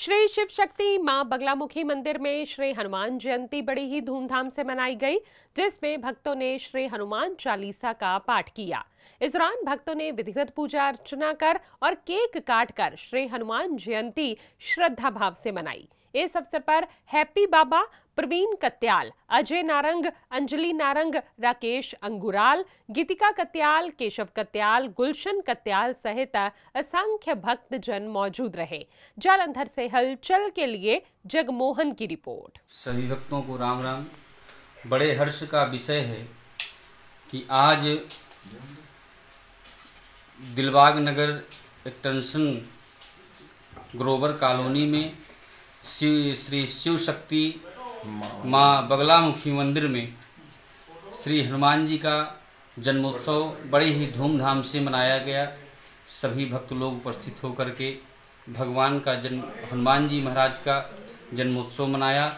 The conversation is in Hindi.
श्री शिव शक्ति माँ बगलामुखी मंदिर में श्री हनुमान जयंती बड़ी ही धूमधाम से मनाई गई जिसमें भक्तों ने श्री हनुमान चालीसा का पाठ किया इस दौरान भक्तों ने विधिवत पूजा अर्चना कर और केक काट कर श्री हनुमान जयंती श्रद्धा भाव से मनाई इस अवसर पर हैप्पी बाबा प्रवीण कत्याल अजय नारंग अंजलि नारंग राकेश अंगुराल गीतिका कत्याल केशव कत्याल गुलशन कत्याल सहित असंख्य भक्त जन मौजूद रहे जालंधर से हलचल के लिए जगमोहन की रिपोर्ट सभी भक्तों को राम राम बड़े हर्ष का विषय है कि आज दिलबाग नगर एक्सटेंशन ग्रोवर कॉलोनी में श्री श्री शिव शक्ति माँ बगलामुखी मंदिर में श्री हनुमान जी का जन्मोत्सव बड़े ही धूमधाम से मनाया गया सभी भक्त लोग उपस्थित होकर के भगवान का जन्म हनुमान जी महाराज का जन्मोत्सव मनाया